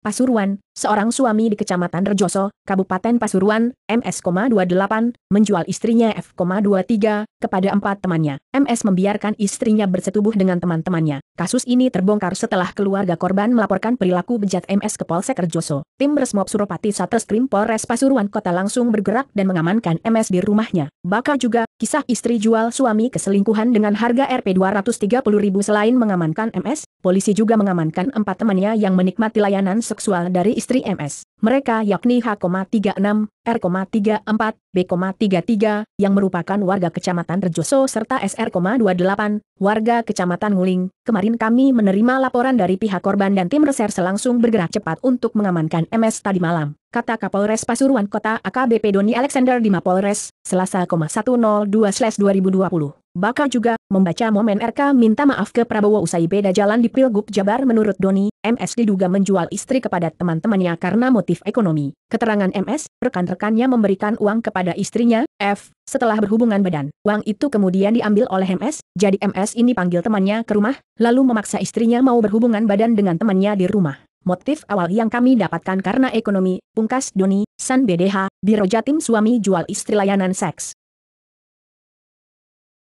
Pasuruan, seorang suami di Kecamatan Rejoso, Kabupaten Pasuruan, MS,28, menjual istrinya F,23 kepada empat temannya. MS membiarkan istrinya bersetubuh dengan teman-temannya. Kasus ini terbongkar setelah keluarga korban melaporkan perilaku bejat MS ke Polsek Rejoso. Tim Resmob Suropati Satreskrim Polres Pasuruan Kota langsung bergerak dan mengamankan MS di rumahnya. Bakal juga Kisah istri jual suami keselingkuhan dengan harga Rp230.000 selain mengamankan MS, polisi juga mengamankan empat temannya yang menikmati layanan seksual dari istri MS. Mereka yakni H,36, R,34, B,33, yang merupakan warga Kecamatan Rejoso serta SR,28, warga Kecamatan Nguling. Kemarin kami menerima laporan dari pihak korban dan tim reserse langsung bergerak cepat untuk mengamankan MS tadi malam, kata Kapolres Pasuruan Kota AKBP Doni Alexander di Mapolres, Selasa, Selasa,10.2/2020 bakal juga membaca momen RK minta maaf ke Prabowo usai beda jalan di Pilgub Jabar menurut Doni, MS diduga menjual istri kepada teman-temannya karena motif ekonomi. Keterangan MS, rekan-rekannya memberikan uang kepada istrinya, F, setelah berhubungan badan. Uang itu kemudian diambil oleh MS, jadi MS ini panggil temannya ke rumah, lalu memaksa istrinya mau berhubungan badan dengan temannya di rumah. Motif awal yang kami dapatkan karena ekonomi, pungkas Doni, San BDH, Biro Jatim suami jual istri layanan seks.